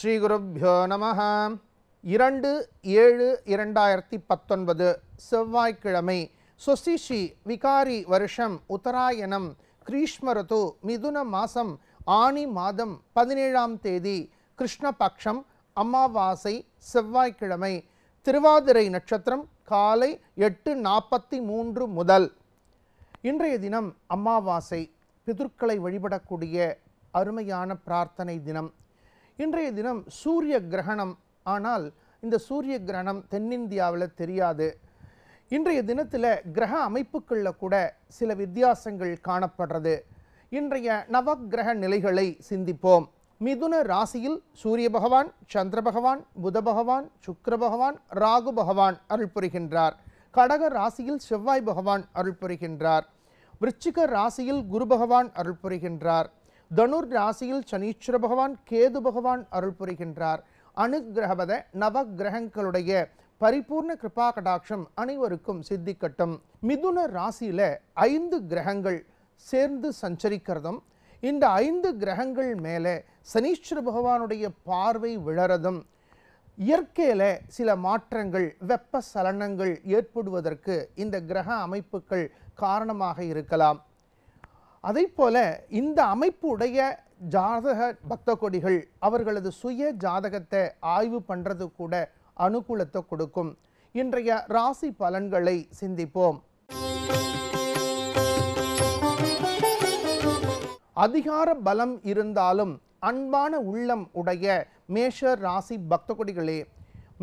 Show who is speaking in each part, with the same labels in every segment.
Speaker 1: ஸ்ரீகுருப்போ நம இரண்டு ஏழு இரண்டாயிரத்தி பத்தொன்பது செவ்வாய்க்கிழமை சொசிஷி விகாரி வருஷம் உத்தராயணம் கிரீஷ்மரது மிதுன மாசம் ஆணி மாதம் பதினேழாம் தேதி கிருஷ்ணபக்ஷம் அமாவாசை செவ்வாய்க்கிழமை திருவாதிரை நட்சத்திரம் காலை எட்டு நாற்பத்தி மூன்று முதல் இன்றைய தினம் அமாவாசை பிதுர்களை வழிபடக்கூடிய அருமையான பிரார்த்தனை தினம் இன்றைய தினம் சூரிய கிரகணம் ஆனால் இந்த சூரிய கிரகணம் தென்னிந்தியாவில் தெரியாது இன்றைய தினத்தில் கிரக அமைப்புகளில் கூட சில வித்தியாசங்கள் காணப்படுறது இன்றைய நவக்கிரக நிலைகளை சிந்திப்போம் மிதுன ராசியில் சூரிய பகவான் சந்திர பகவான் புத பகவான் சுக்கர பகவான் ராகு பகவான் அருள் புரிகின்றார் கடக ராசியில் செவ்வாய் பகவான் அருள் புரிகின்றார் விருச்சிக ராசியில் குரு பகவான் அருள் புரிகின்றார் தனுர் ராசியில் சனீஸ்வர பகவான் கேது பகவான் அருள் புரிகின்றார் அனுகிரகவத நவ கிரகங்களுடைய பரிபூர்ண கிருபா கடாட்சம் அனைவருக்கும் சித்திக்கட்டும் மிதுன ராசியில் ஐந்து கிரகங்கள் சேர்ந்து சஞ்சரிக்கிறதும் இந்த ஐந்து கிரகங்கள் மேலே சனீஸ்வர பகவானுடைய பார்வை விழறதும் இயற்கையில் சில மாற்றங்கள் வெப்ப சலனங்கள் ஏற்படுவதற்கு இந்த கிரக அமைப்புகள் காரணமாக இருக்கலாம் அதைப்போல இந்த அமைப்பு உடைய ஜாதக பக்த கொடிகள் அவர்களது சுய ஜாதகத்தை ஆய்வு பண்ணுறது கூட அனுகூலத்தை கொடுக்கும் இன்றைய ராசி பலன்களை சிந்திப்போம் அதிகார பலம் இருந்தாலும் அன்பான உள்ளம் உடைய மேஷ ராசி பக்த கொடிகளே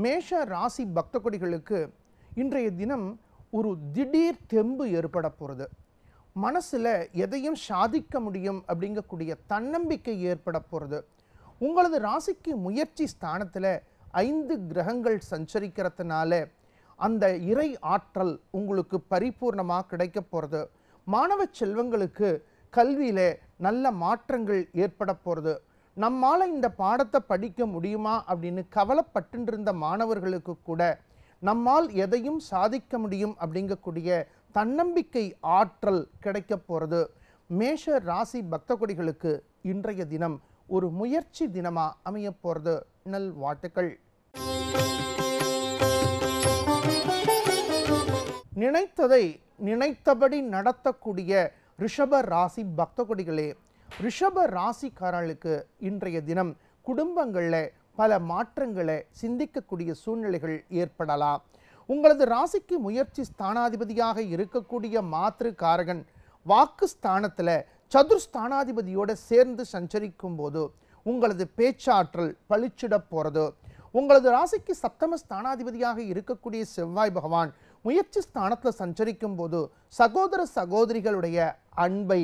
Speaker 1: மேஷ ராசி பக்த கொடிகளுக்கு இன்றைய தினம் ஒரு திடீர் தெம்பு ஏற்பட போகிறது மனசில் எதையும் சாதிக்க முடியும் அப்படிங்கக்கூடிய தன்னம்பிக்கை ஏற்பட போகிறது உங்களது ராசிக்கு முயற்சி ஸ்தானத்தில் ஐந்து கிரகங்கள் சஞ்சரிக்கிறதுனால அந்த இறை ஆற்றல் உங்களுக்கு பரிபூர்ணமாக கிடைக்க போகிறது மாணவ செல்வங்களுக்கு கல்வியில் நல்ல மாற்றங்கள் ஏற்பட போகிறது நம்மால் இந்த பாடத்தை படிக்க முடியுமா அப்படின்னு கவலைப்பட்டு இருந்த மாணவர்களுக்கு கூட நம்மால் எதையும் சாதிக்க முடியும் அப்படிங்கக்கூடிய தன்னம்பிக்கை ஆற்றல் கிடைக்க போகிறது மேஷ ராசி பக்த கொடிகளுக்கு இன்றைய தினம் ஒரு முயற்சி தினமாக அமைய போகிறது நல் வாழ்த்துக்கள் நினைத்ததை நினைத்தபடி நடத்தக்கூடிய ரிஷப ராசி பக்த கொடிகளே ரிஷப ராசிக்காரர்களுக்கு இன்றைய தினம் குடும்பங்களில் பல மாற்றங்களை சிந்திக்கக்கூடிய சூழ்நிலைகள் ஏற்படலாம் உங்களது ராசிக்கு முயற்சி ஸ்தானாதிபதியாக இருக்கக்கூடிய மாத்திரு காரகன் வாக்கு ஸ்தானத்தில் சதுர் ஸ்தானாதிபதியோடு சேர்ந்து சஞ்சரிக்கும் போது உங்களது பேச்சாற்றல் பளிச்சிட போகிறது உங்களது ராசிக்கு சப்தம ஸ்தானாதிபதியாக இருக்கக்கூடிய செவ்வாய் பகவான் முயற்சி ஸ்தானத்தில் சஞ்சரிக்கும் போது சகோதர சகோதரிகளுடைய அன்பை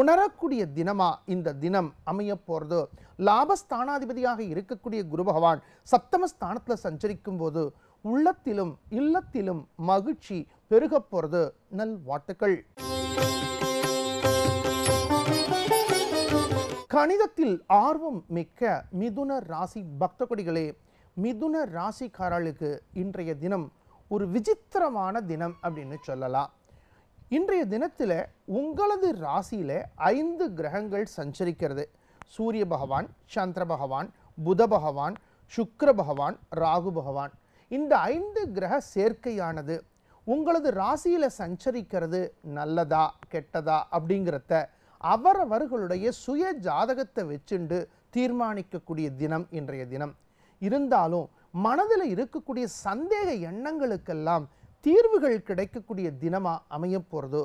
Speaker 1: உணரக்கூடிய தினமா இந்த தினம் அமைய போகிறது லாபஸ்தானாதிபதியாக இருக்கக்கூடிய குரு பகவான் சப்தம ஸ்தானத்தில் சஞ்சரிக்கும் போது உள்ளத்திலும் இல்லத்திலும் மகிழ்ச்சி பெருகப் போகிறது நல் வாழ்த்துக்கள் கணிதத்தில் ஆர்வம் மிக்க மிதுன ராசி பக்த கொடிகளே மிதுன ராசிக்காரர்களுக்கு இன்றைய தினம் ஒரு விசித்திரமான தினம் அப்படின்னு சொல்லலாம் இன்றைய தினத்தில் உங்களது ராசியில் ஐந்து கிரகங்கள் சஞ்சரிக்கிறது சூரிய பகவான் சந்திர பகவான் புத பகவான் சுக்கர பகவான் ராகு பகவான் இந்த ஐந்து கிரக சேர்க்கையானது உங்களது ராசியில் சஞ்சரிக்கிறது நல்லதா கெட்டதா அப்படிங்கிறத அவரவர்களுடைய சுய ஜாதகத்தை வச்சுண்டு தீர்மானிக்கக்கூடிய தினம் இன்றைய தினம் இருந்தாலும் மனதில் இருக்கக்கூடிய சந்தேக எண்ணங்களுக்கெல்லாம் தீர்வுகள் கிடைக்கக்கூடிய தினமாக அமைய போகிறதோ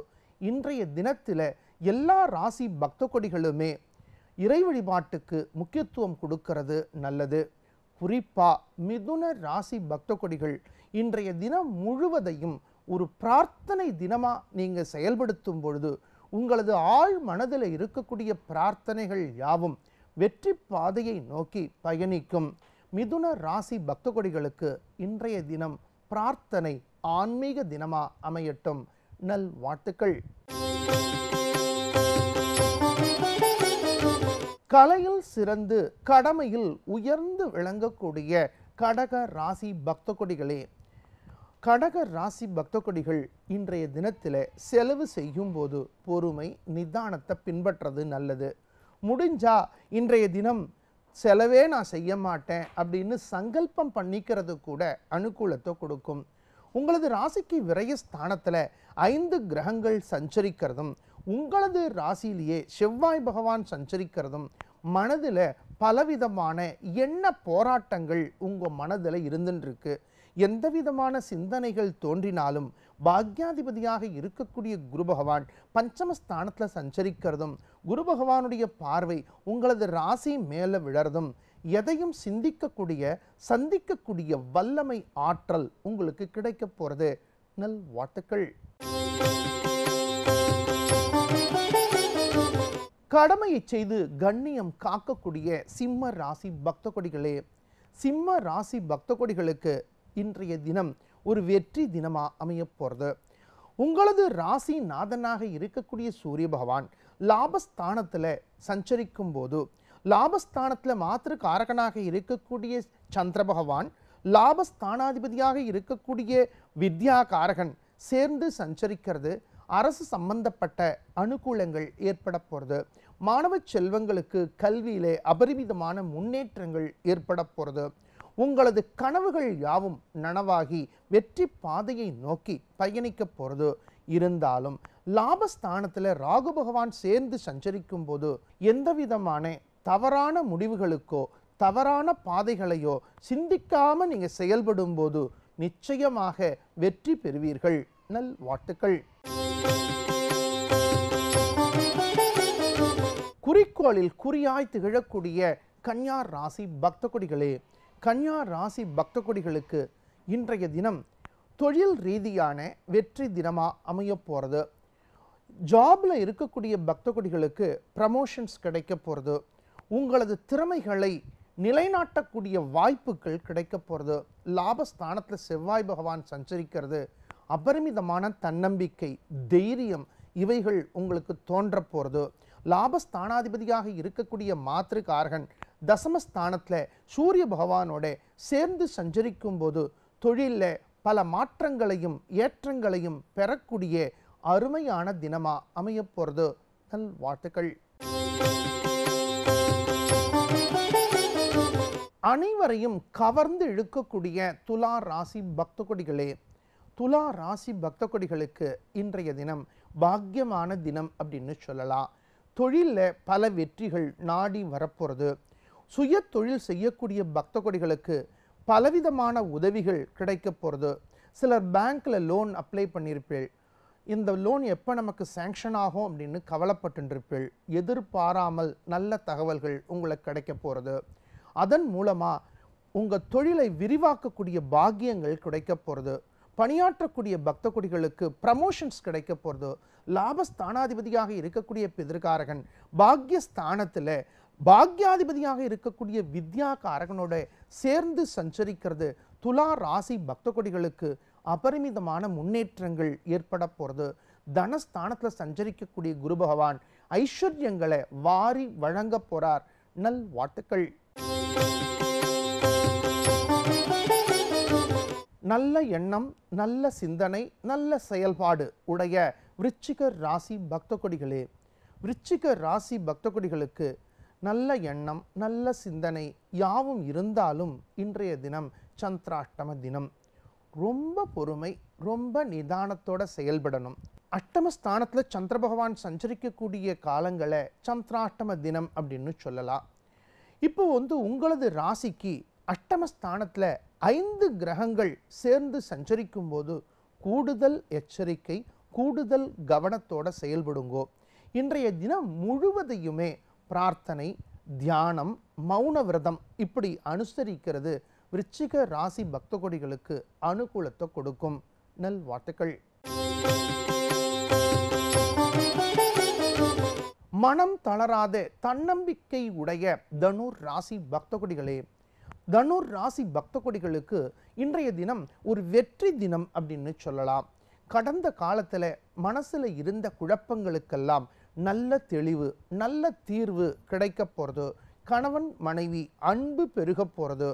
Speaker 1: இன்றைய தினத்தில் எல்லா ராசி பக்த கொடிகளுமே இறை வழிபாட்டுக்கு முக்கியத்துவம் கொடுக்கறது நல்லது குறிப்பாக மிதுன ராசி பக்த கொடிகள் இன்றைய தினம் முழுவதையும் ஒரு பிரார்த்தனை தினமாக நீங்கள் செயல்படுத்தும் பொழுது உங்களது ஆழ் மனதில் இருக்கக்கூடிய பிரார்த்தனைகள் யாவும் வெற்றி பாதையை நோக்கி பயணிக்கும் மிதுன ராசி பக்த கொடிகளுக்கு இன்றைய தினம் பிரார்த்தனை ஆன்மீக தினமாக அமையட்டும் நல் வாழ்த்துக்கள் கலையில் சிறந்து கடமையில் உயர்ந்து விளங்கக்கூடிய கடக ராசி பக்த கொடிகளே கடக ராசி பக்த கொடிகள் இன்றைய தினத்தில் செலவு செய்யும் போது பொறுமை நிதானத்தை பின்பற்றது நல்லது முடிஞ்சா இன்றைய தினம் செலவே நான் செய்ய மாட்டேன் அப்படின்னு சங்கல்பம் பண்ணிக்கிறது கூட அனுகூலத்தை கொடுக்கும் உங்களது ராசிக்கு விரய ஸ்தானத்தில் ஐந்து கிரகங்கள் சஞ்சரிக்கிறதும் உங்களது ராசியிலேயே செவ்வாய் பகவான் சஞ்சரிக்கிறதும் மனதில் பலவிதமான என்ன போராட்டங்கள் உங்கள் மனதில் இருந்துருக்கு எந்த விதமான சிந்தனைகள் தோன்றினாலும் பாக்யாதிபதியாக இருக்கக்கூடிய குரு பகவான் பஞ்சமஸ்தானத்தில் சஞ்சரிக்கிறதும் குரு பகவானுடைய பார்வை உங்களது ராசி மேலே விழறதும் எதையும் சிந்திக்கக்கூடிய சந்திக்கக்கூடிய வல்லமை ஆற்றல் உங்களுக்கு கிடைக்க போகிறது நல் வாழ்த்துக்கள் கடமையை செய்து கண்ணியம் காக்கக்கூடிய சிம்ம ராசி பக்த கொடிகளே சிம்ம ராசி பக்த கொடிகளுக்கு இன்றைய தினம் ஒரு வெற்றி தினமாக அமைய போகிறது உங்களது ராசி நாதனாக இருக்கக்கூடிய சூரிய பகவான் லாபஸ்தானத்தில் சஞ்சரிக்கும் போது லாபஸ்தானத்தில் மாத்திர காரகனாக இருக்கக்கூடிய சந்திர பகவான் லாபஸ்தானாதிபதியாக இருக்கக்கூடிய வித்யா காரகன் சேர்ந்து சஞ்சரிக்கிறது அரசு சம்பந்தப்பட்ட அனுகூலங்கள் ஏற்பட போகிறது மாணவ செல்வங்களுக்கு கல்வியிலே அபரிமிதமான முன்னேற்றங்கள் ஏற்பட போகிறது உங்களது கனவுகள் யாவும் நனவாகி வெற்றி பாதையை நோக்கி பயணிக்க போகிறது இருந்தாலும் லாபஸ்தானத்தில் ராகு பகவான் சேர்ந்து சஞ்சரிக்கும் போது எந்த விதமான தவறான முடிவுகளுக்கோ தவறான பாதைகளையோ சிந்திக்காமல் நீங்கள் செயல்படும் போது நிச்சயமாக வெற்றி பெறுவீர்கள் நல் வாழ்த்துக்கள் குறிக்கோளில் குறியாய் திகழக்கூடிய கன்னியார் ராசி பக்த கொடிகளே கன்னியார் ராசி பக்த கொடிகளுக்கு இன்றைய தினம் தொழில் ரீதியான வெற்றி தினமாக அமைய போகிறது ஜாபில் இருக்கக்கூடிய பக்த கொடிகளுக்கு ப்ரமோஷன்ஸ் கிடைக்க போகிறது உங்களது திறமைகளை நிலைநாட்டக்கூடிய வாய்ப்புகள் கிடைக்க போகிறது லாபஸ்தானத்தில் செவ்வாய் பகவான் சஞ்சரிக்கிறது அபரிமிதமான தன்னம்பிக்கை தைரியம் இவைகள் உங்களுக்கு தோன்ற போகிறது லாபஸ்தானாதிபதியாக இருக்கக்கூடிய மாத்திருக்காரகன் தசமஸ்தானத்தில் சூரிய பகவானோட சேர்ந்து சஞ்சரிக்கும் போது தொழிலில் பல மாற்றங்களையும் ஏற்றங்களையும் பெறக்கூடிய அருமையான தினமாக அமையப்போகிறது நல் வாழ்த்துக்கள் அனைவரையும் கவர்ந்து இழுக்கக்கூடிய துலா ராசி பக்த கொடிகளே துலா ராசி பக்த கொடிகளுக்கு இன்றைய தினம் பாக்கியமான தினம் அப்படின்னு சொல்லலாம் தொழிலில் பல வெற்றிகள் நாடி வரப்போகிறது சுய தொழில் செய்யக்கூடிய பக்த கொடிகளுக்கு பலவிதமான உதவிகள் கிடைக்க போகிறது சிலர் பேங்க்கில் லோன் அப்ளை பண்ணியிருப்பீள் இந்த லோன் எப்போ நமக்கு சேங்ஷன் ஆகும் அப்படின்னு கவலைப்பட்டுருப்பீள் எதிர்பாராமல் நல்ல தகவல்கள் உங்களுக்கு கிடைக்க போகிறது அதன் மூலமாக உங்கள் தொழிலை விரிவாக்கக்கூடிய பாக்கியங்கள் கிடைக்க போகிறது பணியாற்றக்கூடிய பக்த கொடிகளுக்கு ப்ரமோஷன்ஸ் கிடைக்க போகிறது லாபஸ்தானாதிபதியாக இருக்கக்கூடிய பிதிர்காரகன் பாக்யஸ்தானத்தில் பாக்யாதிபதியாக இருக்கக்கூடிய வித்யா காரகனோட சேர்ந்து சஞ்சரிக்கிறது துலா ராசி பக்த கொடிகளுக்கு அபரிமிதமான முன்னேற்றங்கள் ஏற்பட போகிறது தனஸ்தானத்தில் சஞ்சரிக்கக்கூடிய குரு பகவான் ஐஸ்வர்யங்களை வாரி வழங்க போகிறார் நல் வாழ்த்துக்கள் நல்ல எண்ணம் நல்ல சிந்தனை நல்ல செயல்பாடு உடைய விருச்சிக ராசி பக்த கொடிகளே விருச்சிக ராசி பக்த கொடிகளுக்கு நல்ல எண்ணம் நல்ல சிந்தனை யாவும் இருந்தாலும் இன்றைய தினம் சந்திராஷ்டம தினம் ரொம்ப பொறுமை ரொம்ப நிதானத்தோட செயல்படணும் அஷ்டமஸ்தானத்தில் சந்திர பகவான் சஞ்சரிக்கக்கூடிய காலங்களை சந்திராஷ்டம தினம் அப்படின்னு சொல்லலாம் இப்போ வந்து உங்களது ராசிக்கு அஷ்டமஸ்தானத்தில் ஐந்து கிரகங்கள் சேர்ந்து சஞ்சரிக்கும் போது கூடுதல் எச்சரிக்கை கூடுதல் கவனத்தோடு செயல்படுங்கோ இன்றைய தினம் முழுவதையுமே பிரார்த்தனை தியானம் மௌன விரதம் இப்படி அனுசரிக்கிறது விருச்சிக ராசி பக்தகொடிகளுக்கு அனுகூலத்தை கொடுக்கும் நல் வாழ்த்துக்கள் மனம் தளராத தன்னம்பிக்கை உடைய தனுர் ராசி பக்த தனுர் ராசி பக்த கொடிகளுக்கு இன்றைய தினம் ஒரு வெற்றி தினம் அப்படின்னு சொல்லலாம் கடந்த காலத்தில் மனசில் இருந்த குழப்பங்களுக்கெல்லாம் நல்ல தெளிவு நல்ல தீர்வு கிடைக்க போகிறது கணவன் மனைவி அன்பு பெருக போகிறது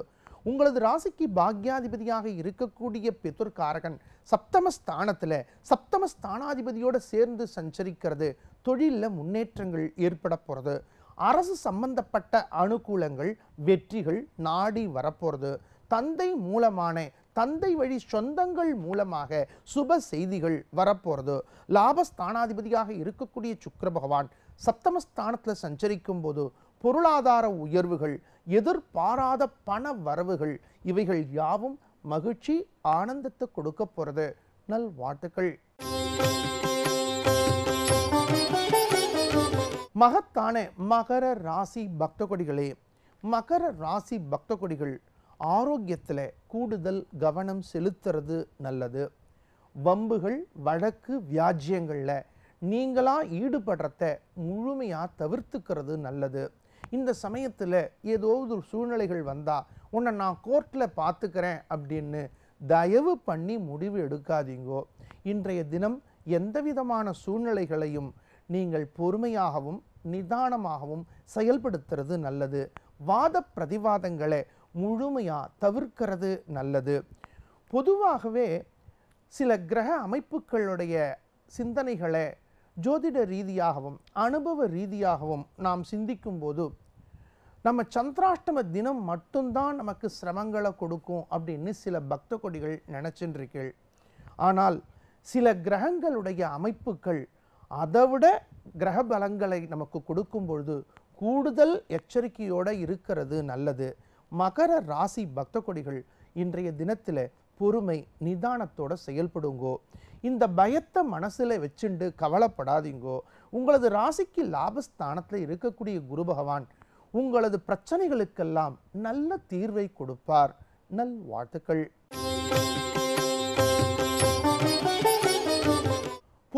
Speaker 1: உங்களது ராசிக்கு பாக்யாதிபதியாக இருக்கக்கூடிய பிதுர்காரகன் சப்தமஸ்தானத்தில் சப்தமஸ்தானாதிபதியோடு சேர்ந்து சஞ்சரிக்கிறது தொழிலில் முன்னேற்றங்கள் ஏற்பட போகிறது அரசு சம்பந்தப்பட்ட அனுகூலங்கள் வெற்றிகள் நாடி வரப்போகிறது தந்தை மூலமான தந்தை வழி சொந்தங்கள் மூலமாக சுப செய்திகள் வரப்போகிறது லாபஸ்தானாதிபதியாக இருக்கக்கூடிய சுக்கர பகவான் சப்தமஸ்தானத்தில் சஞ்சரிக்கும் போது பொருளாதார உயர்வுகள் எதிர்பாராத பண வரவுகள் இவைகள் யாவும் மகிழ்ச்சி ஆனந்தத்தை கொடுக்க போகிறது நல் வாழ்த்துக்கள் மகத்தான மகர ராசி பக்த கொடிகளே மகர ராசி பக்த கொடிகள் ஆரோக்கியத்தில் கூடுதல் கவனம் செலுத்துறது நல்லது வம்புகள் வழக்கு வியாஜ்யங்களில் நீங்களாக ஈடுபடுறத முழுமையாக தவிர்த்துக்கிறது நல்லது இந்த சமயத்தில் ஏதோ ஒரு சூழ்நிலைகள் வந்தால் உன்னை நான் கோர்ட்டில் பார்த்துக்கிறேன் அப்படின்னு தயவு பண்ணி முடிவு எடுக்காதீங்கோ இன்றைய தினம் எந்த விதமான சூழ்நிலைகளையும் நீங்கள் பொறுமையாகவும் நிதானமாகவும் செயல்படுத்துறது நல்லது வாத பிரதிவாதங்களை முழுமையாக தவிர்க்கிறது நல்லது பொதுவாகவே சில கிரக அமைப்புகளுடைய சிந்தனைகளை ஜோதிட ரீதியாகவும் அனுபவ ரீதியாகவும் நாம் சிந்திக்கும் போது நம்ம சந்திராஷ்டம தினம் மட்டும்தான் நமக்கு சிரமங்களை கொடுக்கும் அப்படின்னு சில பக்த கொடிகள் நினச்சின்றிருக்கீள் ஆனால் சில கிரகங்களுடைய அமைப்புகள் அதை விட கிரக பலங்களை நமக்கு கொடுக்கும் பொழுது கூடுதல் எச்சரிக்கையோடு இருக்கிறது நல்லது மகர ராசி பக்த கொடிகள் இன்றைய தினத்தில் பொறுமை நிதானத்தோட செயல்படுங்கோ இந்த பயத்தை மனசில் வச்சுண்டு கவலைப்படாதீங்கோ உங்களது ராசிக்கு லாபஸ்தானத்தில் இருக்கக்கூடிய குரு பகவான் உங்களது பிரச்சனைகளுக்கெல்லாம் நல்ல தீர்வை கொடுப்பார் நல் வாழ்த்துக்கள்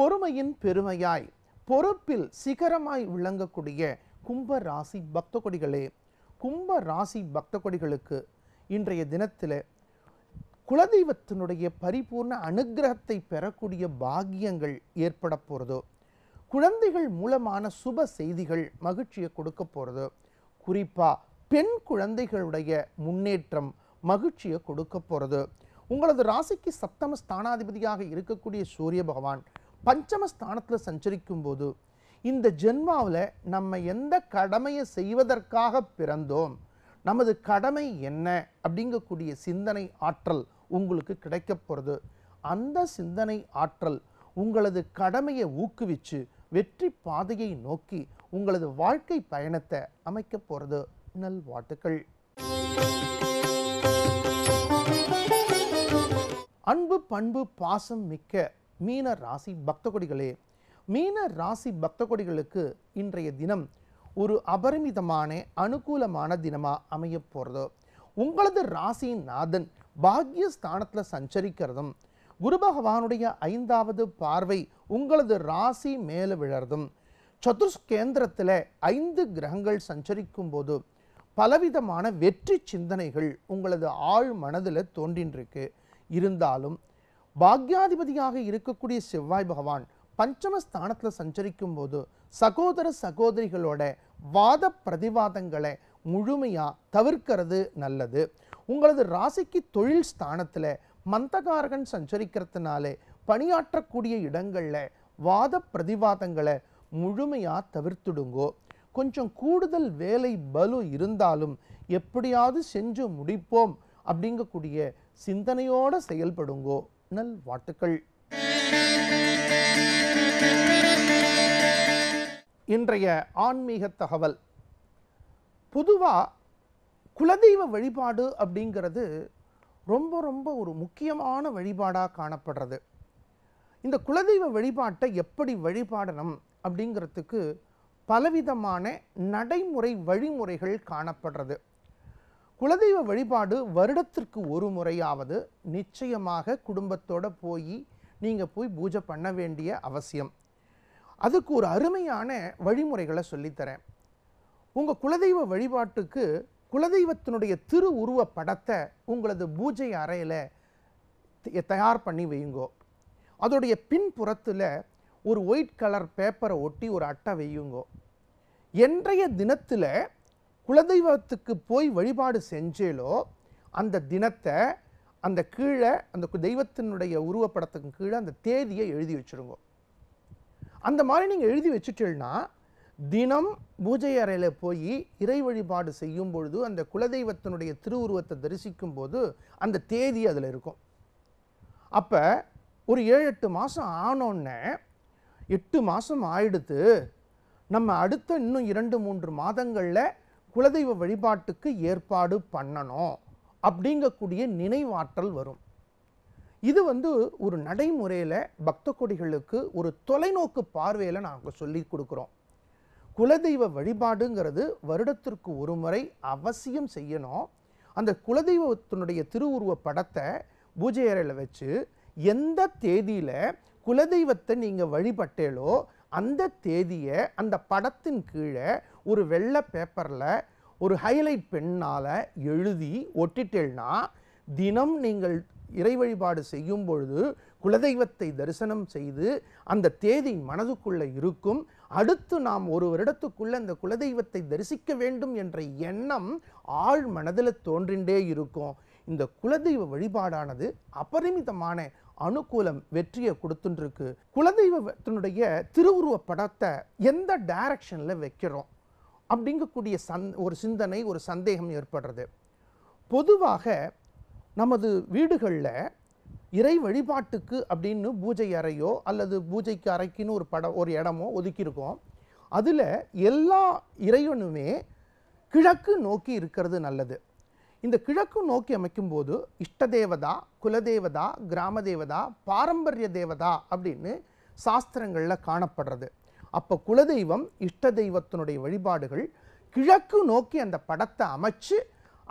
Speaker 1: பொறுமையின் பெருமையாய் பொறுப்பில் சிகரமாய் விளங்கக்கூடிய கும்ப ராசி பக்த கொடிகளே கும்ப ராசி பக்த கொடிகளுக்கு இன்றைய தினத்தில் குலதெய்வத்தினுடைய பரிபூர்ண அனுகிரகத்தை பெறக்கூடிய பாக்கியங்கள் ஏற்பட போகிறதோ குழந்தைகள் மூலமான சுப செய்திகள் மகிழ்ச்சியை கொடுக்க போகிறதோ குறிப்பாக பெண் குழந்தைகளுடைய முன்னேற்றம் மகிழ்ச்சியை கொடுக்க போகிறது உங்களது ராசிக்கு சப்தம ஸ்தானாதிபதியாக இருக்கக்கூடிய சூரிய பகவான் பஞ்சமஸ்தானத்தில் சஞ்சரிக்கும் போது இந்த ஜென்மாவில் நம்ம எந்த கடமையை செய்வதற்காக பிறந்தோம் நமது கடமை என்ன அப்படிங்கக்கூடிய சிந்தனை ஆற்றல் உங்களுக்கு கிடைக்க போகிறது அந்த சிந்தனை ஆற்றல் உங்களது கடமையை ஊக்குவிச்சு வெற்றி பாதையை நோக்கி உங்களது வாழ்க்கை பயணத்தை அமைக்க போகிறது நல்வாழ்த்துக்கள் அன்பு பண்பு பாசம் மிக்க மீன ராசி பக்த கொடிகளே மீன ராசி பக்த கொடிகளுக்கு இன்றைய தினம் ஒரு அபரிமிதமான அனுகூலமான தினமாக அமைய போகிறதோ உங்களது ராசியின் நாதன் பாக்யஸ்தானத்தில் சஞ்சரிக்கிறதும் குரு பகவானுடைய ஐந்தாவது பார்வை உங்களது ராசி மேலே விழறதும் சதுர்ஸ்கேந்திரத்தில் ஐந்து கிரகங்கள் சஞ்சரிக்கும் போது பலவிதமான வெற்றி சிந்தனைகள் உங்களது ஆழ் மனதில் தோன்றின்றிருக்கு இருந்தாலும் பாக்யாதிபதியாக இருக்கக்கூடிய செவ்வாய் பகவான் பஞ்சம ஸ்தானத்தில் சஞ்சரிக்கும் போது சகோதர சகோதரிகளோட வாத பிரதிவாதங்களை முழுமையாக தவிர்க்கிறது நல்லது உங்களது ராசிக்கு தொழில் ஸ்தானத்தில் மந்தகாரகன் சஞ்சரிக்கிறதுனாலே பணியாற்றக்கூடிய இடங்களில் வாத பிரதிவாதங்களை முழுமையாக தவிர்த்துடுங்கோ கொஞ்சம் கூடுதல் வேலை பலு இருந்தாலும் எப்படியாவது செஞ்சு முடிப்போம் அப்படிங்கக்கூடிய சிந்தனையோடு செயல்படுங்கோ நல் வாழ்த்துக்கள் இன்றைய ஆன்மீக தகவல் பொதுவாக குலதெய்வ வழிபாடு அப்படிங்கிறது ரொம்ப ரொம்ப ஒரு முக்கியமான வழிபாடாக காணப்படுறது இந்த குலதெய்வ வழிபாட்டை எப்படி வழிபாடணும் அப்படிங்கிறதுக்கு பலவிதமான நடைமுறை வழிமுறைகள் காணப்படுறது குலதெய்வ வழிபாடு வருடத்திற்கு ஒரு முறையாவது நிச்சயமாக குடும்பத்தோடு போய் நீங்கள் போய் பூஜை பண்ண வேண்டிய அவசியம் அதுக்கு ஒரு அருமையான வழிமுறைகளை சொல்லித்தரேன் உங்கள் குலதெய்வ வழிபாட்டுக்கு குலதெய்வத்தினுடைய திரு உருவ படத்தை உங்களது பூஜை அறையில் தயார் பண்ணி வையுங்கோ அதோடைய பின்புறத்தில் ஒரு ஒயிட் கலர் பேப்பரை ஒட்டி ஒரு அட்டை வையுங்கோ என்றைய தினத்தில் குலதெய்வத்துக்கு போய் வழிபாடு செஞ்சேலோ அந்த தினத்தை அந்த கீழே அந்த தெய்வத்தினுடைய உருவப்படத்துக்கு கீழே அந்த தேதியை எழுதி வச்சுருங்க அந்த மாதிரி நீங்கள் எழுதி வச்சுட்டீங்கன்னா தினம் பூஜை அறையில் போய் இறை வழிபாடு செய்யும் பொழுது அந்த குலதெய்வத்தினுடைய திருவுருவத்தை தரிசிக்கும் போது அந்த தேதி அதில் இருக்கும் அப்போ ஒரு ஏழு எட்டு மாதம் ஆனோன்னே எட்டு மாதம் ஆயிடுத்து நம்ம அடுத்த இன்னும் இரண்டு மூன்று மாதங்களில் குலதெய்வ வழிபாட்டுக்கு ஏற்பாடு பண்ணணும் அப்படிங்கக்கூடிய நினைவாற்றல் வரும் இது வந்து ஒரு நடைமுறையில் பக்த கொடிகளுக்கு ஒரு தொலைநோக்கு பார்வையில் நாங்கள் சொல்லி கொடுக்குறோம் குலதெய்வ வழிபாடுங்கிறது வருடத்திற்கு ஒரு முறை அவசியம் செய்யணும் அந்த குலதெய்வத்தினுடைய திருவுருவ படத்தை பூஜை அறையில் வச்சு எந்த தேதியில் குலதெய்வத்தை நீங்கள் வழிபட்டேலோ அந்த தேதியை அந்த படத்தின் கீழே ஒரு வெள்ளை பேப்பரில் ஒரு ஹைலைட் பெண்ணால் எழுதி ஒட்டிட்டேன்னா தினம் நீங்கள் இறை வழிபாடு செய்யும் பொழுது குலதெய்வத்தை தரிசனம் செய்து அந்த தேதி மனதுக்குள்ளே இருக்கும் அடுத்து நாம் ஒரு வருடத்துக்குள்ளே அந்த குலதெய்வத்தை தரிசிக்க வேண்டும் என்ற எண்ணம் ஆழ் மனதில் தோன்றின்றே இருக்கும் இந்த குலதெய்வ வழிபாடானது அபரிமிதமான அனுகூலம் வெற்றியை கொடுத்துருக்கு குலதெய்வத்தினுடைய திருவுருவ படத்தை எந்த டைரக்ஷனில் வைக்கிறோம் அப்படிங்கக்கூடிய சந் ஒரு சிந்தனை ஒரு சந்தேகம் ஏற்படுறது பொதுவாக நமது வீடுகளில் இறை வழிபாட்டுக்கு அப்படின்னு பூஜை அறையோ அல்லது பூஜைக்கு அறைக்குன்னு ஒரு படம் ஒரு இடமோ ஒதுக்கியிருக்கோம் அதில் எல்லா இறைவனுமே கிழக்கு நோக்கி இருக்கிறது நல்லது இந்த கிழக்கு நோக்கி அமைக்கும்போது இஷ்ட தேவதா குலதேவதா கிராம தேவதா பாரம்பரிய தேவதா அப்படின்னு சாஸ்திரங்களில் காணப்படுறது அப்போ குலதெய்வம் இஷ்ட தெய்வத்தினுடைய வழிபாடுகள் கிழக்கு நோக்கி அந்த படத்தை அமைச்சு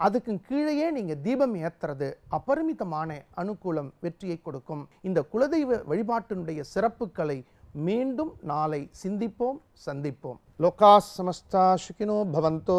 Speaker 1: அதுக்கு கீழேயே நீங்கள் தீபம் ஏற்றுறது அபரிமிதமான அனுகூலம் வெற்றியை கொடுக்கும் இந்த குலதெய்வ வழிபாட்டினுடைய சிறப்புகளை மீண்டும் நாளை சிந்திப்போம் சந்திப்போம் லோகா சமஸ்தா சுகினோ பவந்தோ